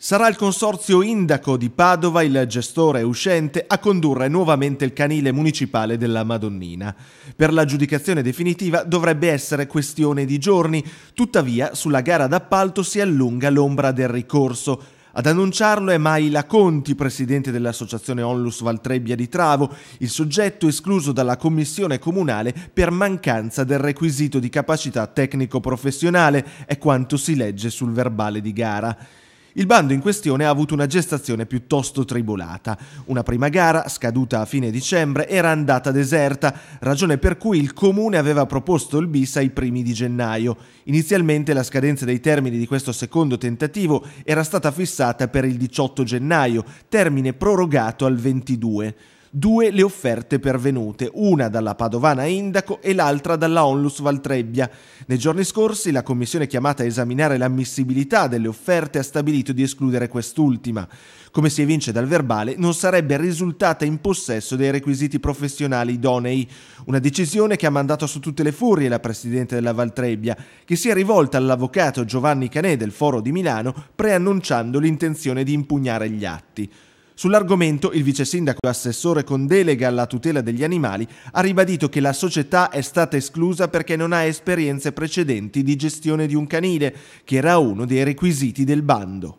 Sarà il consorzio Indaco di Padova, il gestore uscente, a condurre nuovamente il canile municipale della Madonnina. Per l'aggiudicazione definitiva dovrebbe essere questione di giorni, tuttavia sulla gara d'appalto si allunga l'ombra del ricorso. Ad annunciarlo è Maila Conti, presidente dell'associazione Onlus Valtrebbia di Travo, il soggetto escluso dalla commissione comunale per mancanza del requisito di capacità tecnico-professionale, è quanto si legge sul verbale di gara. Il bando in questione ha avuto una gestazione piuttosto tribolata. Una prima gara, scaduta a fine dicembre, era andata deserta, ragione per cui il comune aveva proposto il bis ai primi di gennaio. Inizialmente la scadenza dei termini di questo secondo tentativo era stata fissata per il 18 gennaio, termine prorogato al 22 due le offerte pervenute, una dalla Padovana Indaco e l'altra dalla Onlus Valtrebbia. Nei giorni scorsi la commissione chiamata a esaminare l'ammissibilità delle offerte ha stabilito di escludere quest'ultima. Come si evince dal verbale, non sarebbe risultata in possesso dei requisiti professionali idonei, una decisione che ha mandato su tutte le furie la presidente della Valtrebbia, che si è rivolta all'avvocato Giovanni Canè del Foro di Milano preannunciando l'intenzione di impugnare gli atti. Sull'argomento il vice sindaco e assessore con delega alla tutela degli animali ha ribadito che la società è stata esclusa perché non ha esperienze precedenti di gestione di un canile, che era uno dei requisiti del bando.